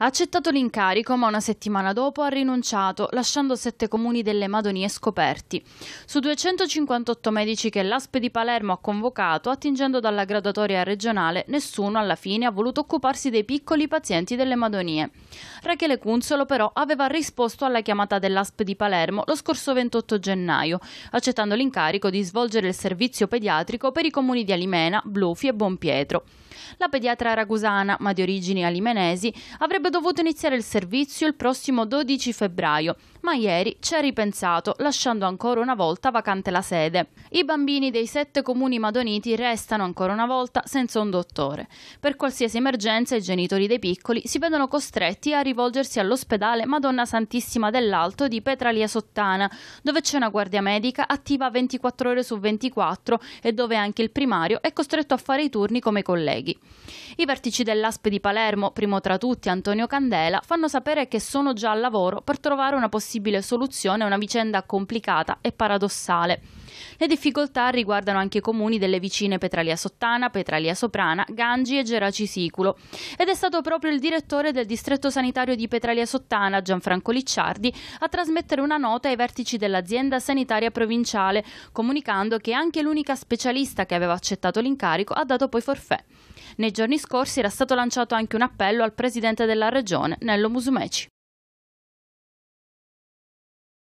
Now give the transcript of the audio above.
Ha accettato l'incarico, ma una settimana dopo ha rinunciato, lasciando sette comuni delle Madonie scoperti. Su 258 medici che l'ASP di Palermo ha convocato, attingendo dalla graduatoria regionale, nessuno alla fine ha voluto occuparsi dei piccoli pazienti delle Madonie. Rachele Cunzolo però aveva risposto alla chiamata dell'ASP di Palermo lo scorso 28 gennaio, accettando l'incarico di svolgere il servizio pediatrico per i comuni di Alimena, Blufi e Bonpietro. La pediatra ragusana, ma di origini alimenesi, avrebbe Sarebbe dovuto iniziare il servizio il prossimo 12 febbraio, ma ieri ci ha ripensato, lasciando ancora una volta vacante la sede. I bambini dei sette comuni madoniti restano ancora una volta senza un dottore. Per qualsiasi emergenza i genitori dei piccoli si vedono costretti a rivolgersi all'ospedale Madonna Santissima dell'Alto di Petralia Sottana, dove c'è una guardia medica attiva 24 ore su 24 e dove anche il primario è costretto a fare i turni come colleghi. I vertici dell'ASP di Palermo, primo tra tutti Antonio Candela, fanno sapere che sono già al lavoro per trovare una possibile soluzione a una vicenda complicata e paradossale. Le difficoltà riguardano anche i comuni delle vicine Petralia Sottana, Petralia Soprana, Gangi e Geraci Siculo. Ed è stato proprio il direttore del distretto sanitario di Petralia Sottana, Gianfranco Licciardi, a trasmettere una nota ai vertici dell'azienda sanitaria provinciale, comunicando che anche l'unica specialista che aveva accettato l'incarico ha dato poi forfè. Nei giorni scorsi era stato lanciato anche un appello al presidente della regione, Nello Musumeci.